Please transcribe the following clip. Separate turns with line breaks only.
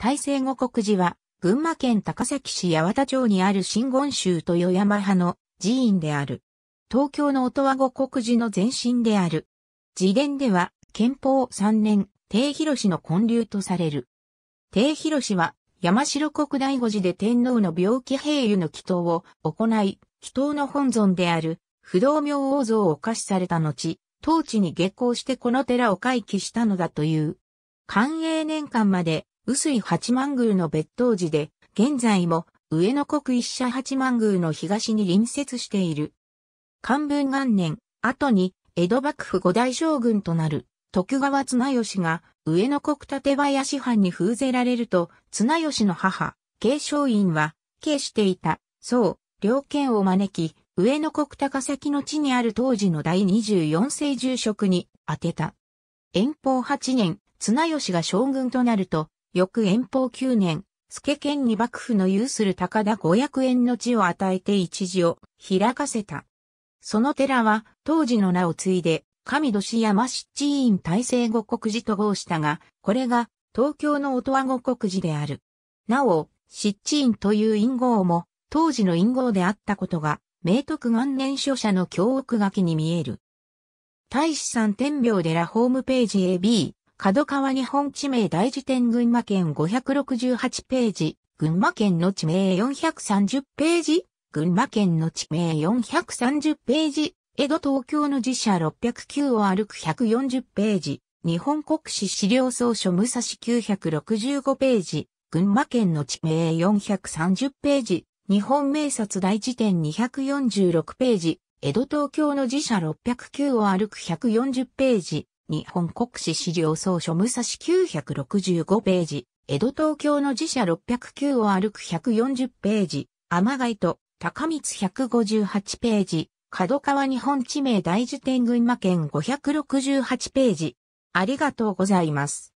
大西五国寺は、群馬県高崎市八幡町にある新言宗と山派の寺院である。東京の音羽五国寺の前身である。寺伝では、憲法3年、帝広氏の建立とされる。帝広氏は、山城国大五寺で天皇の病気平癒の祈祷を行い、祈祷の本尊である、不動明王像を可視された後、当地に下校してこの寺を回帰したのだという。寛永年間まで薄井八幡宮の別当寺で、現在も上野国一社八幡宮の東に隣接している。漢文元年、後に江戸幕府五大将軍となる徳川綱吉が上野国立林藩に封ぜられると、綱吉の母、継承院は、継していた、そう、両県を招き、上野国高崎の地にある当時の第24世住職に当てた。遠方8年、綱吉が将軍となると、翌遠方9年、助県に幕府の有する高田五百円の地を与えて一時を開かせた。その寺は当時の名を継いで、神市山七院大成五国寺と号したが、これが東京の音羽五国寺である。なお、七院という陰号も当時の陰号であったことが、明徳元年書者の教奥書きに見える。大使さん天平寺ホームページ AB 角川日本地名大辞典群馬県568ページ、群馬県の地名430ページ、群馬県の地名430ページ、江戸東京の寺社609を歩く140ページ、日本国史資料総書武蔵965ページ、群馬県の地名430ページ、日本名札大辞典246ページ、江戸東京の寺社609を歩く140ページ、日本国史資料総書武蔵965ページ、江戸東京の寺社609を歩く140ページ、天外と高光158ページ、角川日本地名大辞典群馬県568ページ。ありがとうございます。